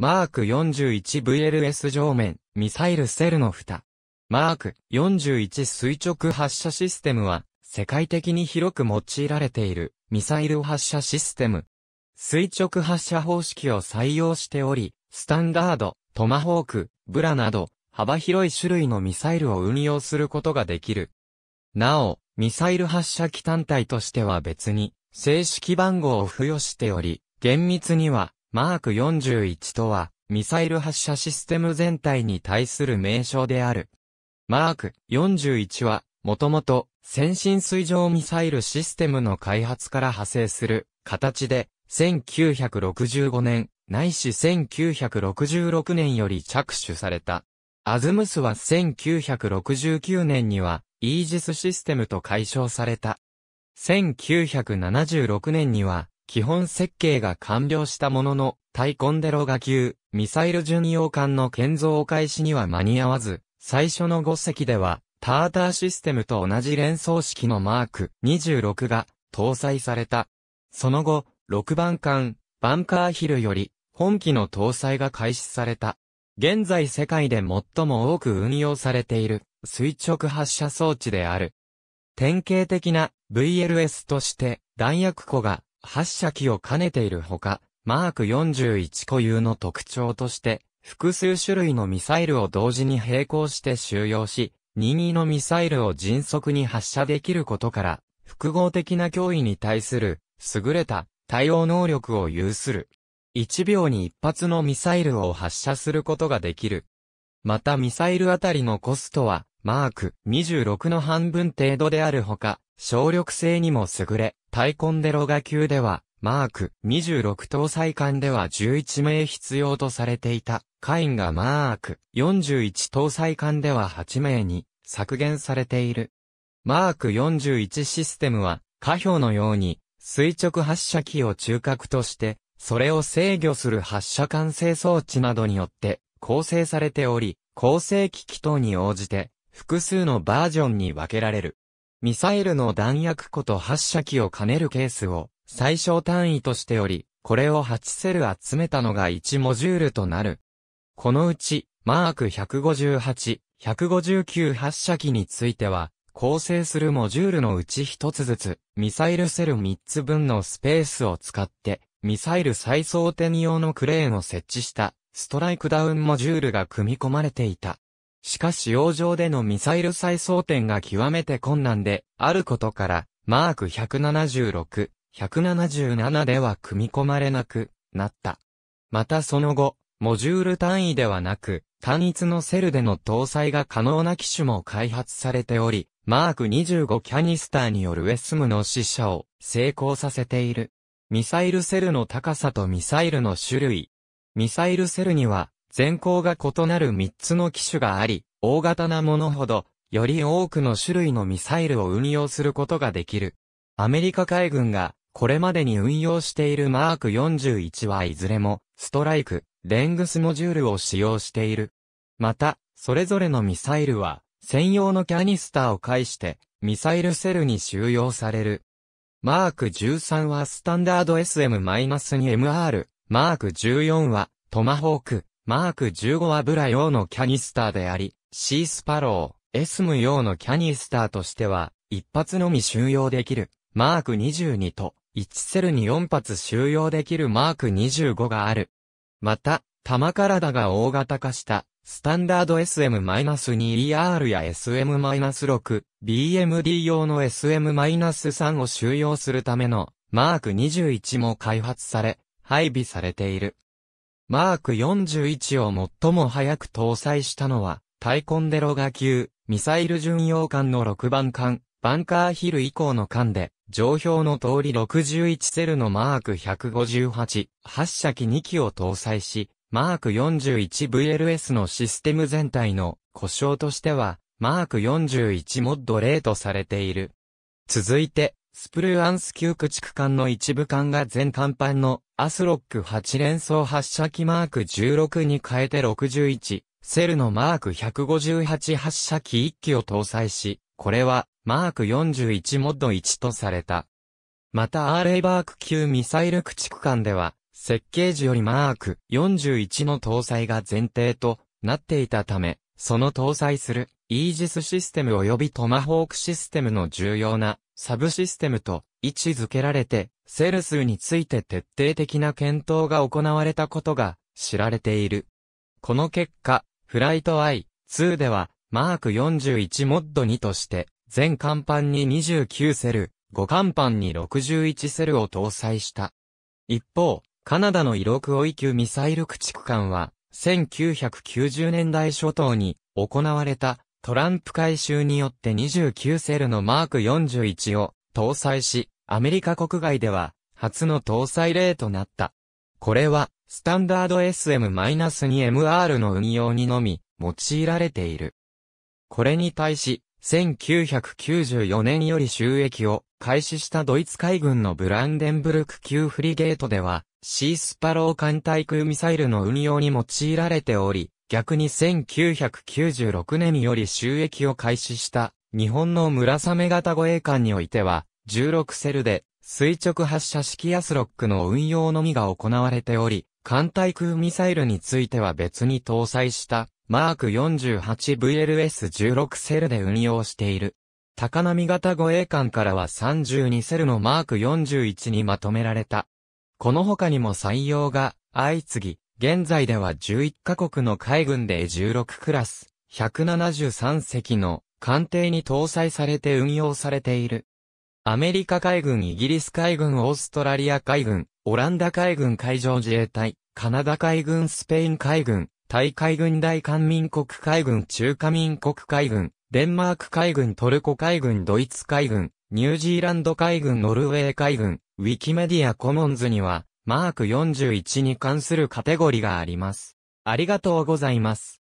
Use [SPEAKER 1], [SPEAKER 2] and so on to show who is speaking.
[SPEAKER 1] マーク 41VLS 上面、ミサイルセルの蓋。マーク41垂直発射システムは、世界的に広く用いられている、ミサイル発射システム。垂直発射方式を採用しており、スタンダード、トマホーク、ブラなど、幅広い種類のミサイルを運用することができる。なお、ミサイル発射機単体としては別に、正式番号を付与しており、厳密には、マーク41とは、ミサイル発射システム全体に対する名称である。マーク41は、もともと、先進水上ミサイルシステムの開発から派生する形で、1965年、ないし1966年より着手された。アズムスは1969年には、イージスシステムと解消された。1976年には、基本設計が完了したものの、タイコンデロガ級、ミサイル巡洋艦の建造開始には間に合わず、最初の5隻では、ターターシステムと同じ連装式のマーク26が搭載された。その後、6番艦、バンカーヒルより、本機の搭載が開始された。現在世界で最も多く運用されている垂直発射装置である。典型的な VLS として弾薬庫が発射機を兼ねているほか、マーク41固有の特徴として、複数種類のミサイルを同時に並行して収容し、任意のミサイルを迅速に発射できることから、複合的な脅威に対する、優れた対応能力を有する。1秒に1発のミサイルを発射することができる。またミサイルあたりのコストは、マーク26の半分程度であるほか、省力性にも優れ、タイコンデロガ級では、マーク26搭載艦では11名必要とされていた、カインがマーク41搭載艦では8名に削減されている。マーク41システムは、下表のように、垂直発射機を中核として、それを制御する発射管制装置などによって構成されており、構成機器等に応じて複数のバージョンに分けられる。ミサイルの弾薬庫と発射機を兼ねるケースを最小単位としており、これを8セル集めたのが1モジュールとなる。このうち、マーク158、159発射機については、構成するモジュールのうち1つずつ、ミサイルセル3つ分のスペースを使って、ミサイル再装填用のクレーンを設置した、ストライクダウンモジュールが組み込まれていた。しかし洋上でのミサイル再装填が極めて困難であることから、マーク176、177では組み込まれなくなった。またその後、モジュール単位ではなく、単一のセルでの搭載が可能な機種も開発されており、マーク25キャニスターによるウェスムの試射を成功させている。ミサイルセルの高さとミサイルの種類。ミサイルセルには全項が異なる3つの機種があり、大型なものほど、より多くの種類のミサイルを運用することができる。アメリカ海軍が、これまでに運用しているマーク41はいずれも、ストライク、レングスモジュールを使用している。また、それぞれのミサイルは、専用のキャニスターを介して、ミサイルセルに収容される。マーク13はスタンダード SM-2MR、マーク14はトマホーク、マーク15油用のキャニスターであり、シースパロー、エスム用のキャニスターとしては、一発のみ収容できる、マーク22と、1セルに4発収容できるマーク25がある。また、玉体が大型化した、スタンダード SM-2ER や SM-6、BMD 用の SM-3 を収容するための、マーク21も開発され、配備されている。マーク41を最も早く搭載したのは、タイコンデロガ級、ミサイル巡洋艦の6番艦、バンカーヒル以降の艦で、上表の通り61セルのマーク158、発射機2機を搭載し、マーク 41VLS のシステム全体の故障としては、マーク41モッドレートされている。続いて、スプルアンス級駆逐艦の一部艦が全艦版のアスロック8連装発射機マーク16に変えて61、セルのマーク158発射機1機を搭載し、これはマーク41モッド1とされた。またアーレイバーク級ミサイル駆逐艦では、設計時よりマーク41の搭載が前提となっていたため、その搭載するイージスシステム及びトマホークシステムの重要なサブシステムと位置づけられて、セル数について徹底的な検討が行われたことが知られている。この結果、フライト I2 では、マーク41モッド2として、全甲板に29セル、5甲板に61セルを搭載した。一方、カナダのイロクオイ級ミサイル駆逐艦は、1990年代初頭に行われたトランプ回収によって29セルのマーク41を搭載し、アメリカ国外では初の搭載例となった。これは、スタンダード SM-2MR の運用にのみ用いられている。これに対し、1994年より収益を開始したドイツ海軍のブランデンブルク級フリゲートでは、シースパロー艦対空ミサイルの運用に用いられており、逆に1996年より収益を開始した日本の村雨型護衛艦においては、16セルで垂直発射式アスロックの運用のみが行われており、艦対空ミサイルについては別に搭載したマーク 48VLS16 セルで運用している。高波型護衛艦からは32セルのマーク41にまとめられた。この他にも採用が相次ぎ、現在では11カ国の海軍で16クラス、173隻の艦艇に搭載されて運用されている。アメリカ海軍、イギリス海軍、オーストラリア海軍、オランダ海軍海上自衛隊、カナダ海軍、スペイン海軍、タイ海軍大韓民国海軍、中華民国海軍、デンマーク海軍、トルコ海軍、ドイツ海軍、ニュージーランド海軍、ノルウェー海軍、ウィキメディアコモンズには、マーク41に関するカテゴリがあります。ありがとうございます。